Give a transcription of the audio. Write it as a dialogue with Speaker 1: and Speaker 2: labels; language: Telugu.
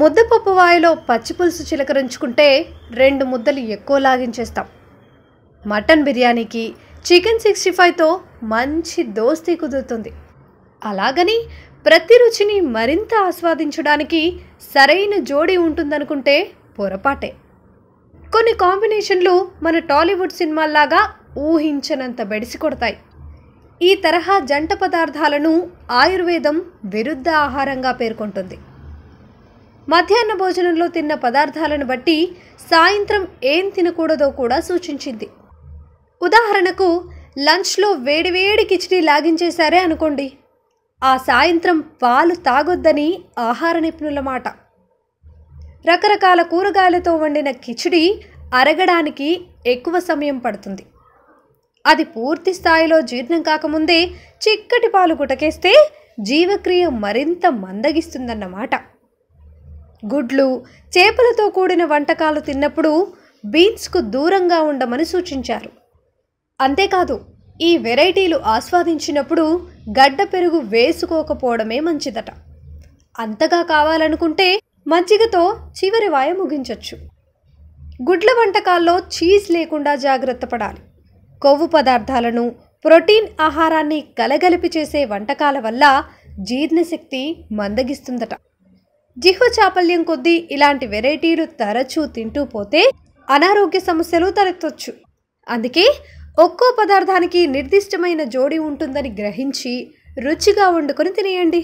Speaker 1: ముద్దపప్పు వాయిలో పచ్చిపులుసు చిలకరించుకుంటే రెండు ముద్దలు ఎక్కువ లాగించేస్తాం మటన్ బిర్యానీకి చికెన్ సిక్స్టీ ఫైవ్తో మంచి దోస్తీ కుదురుతుంది అలాగని ప్రతి రుచిని మరింత ఆస్వాదించడానికి సరైన జోడీ ఉంటుందనుకుంటే పొరపాటే కొన్ని కాంబినేషన్లు మన టాలీవుడ్ సినిమాల్లాగా ఊహించనంత బెడిసి కొడతాయి ఈ తరహా జంట పదార్థాలను ఆయుర్వేదం విరుద్ధ ఆహారంగా పేర్కొంటుంది మధ్యాహ్న భోజనంలో తిన్న పదార్థాలను బట్టి సాయంత్రం ఏం తినకూడదో కూడా సూచించింది ఉదాహరణకు లంచ్లో వేడివేడి కిచిడి లాగించేశారే అనుకోండి ఆ సాయంత్రం పాలు తాగొద్దని ఆహార నిపుణుల మాట రకరకాల కూరగాయలతో వండిన కిచిడి అరగడానికి ఎక్కువ సమయం పడుతుంది అది పూర్తి స్థాయిలో జీర్ణం కాకముందే చిక్కటి పాలు గుటకేస్తే జీవక్రియ మరింత మందగిస్తుందన్నమాట గుడ్లు చేపలతో కూడిన వంటకాలు తిన్నప్పుడు బీన్స్కు దూరంగా ఉండమని సూచించారు అంతేకాదు ఈ వెరైటీలు ఆస్వాదించినప్పుడు గడ్డ పెరుగు వేసుకోకపోవడమే మంచిదట అంతగా కావాలనుకుంటే మజ్జిగతో చివరి వాయ ముగించవచ్చు గుడ్ల వంటకాల్లో చీజ్ లేకుండా జాగ్రత్త పడాలి కొవ్వు పదార్థాలను ప్రోటీన్ ఆహారాన్ని కలగలిపి చేసే వంటకాల వల్ల జీర్ణశక్తి మందగిస్తుందట జిహ్వ చాపల్యం కొద్దీ ఇలాంటి వెరైటీలు తరచూ తింటూ పోతే అనారోగ్య సమస్యలు తలెత్తొచ్చు అందుకే ఒక్కో పదార్థానికి నిర్దిష్టమైన జోడి ఉంటుందని గ్రహించి రుచిగా వండుకొని తినేయండి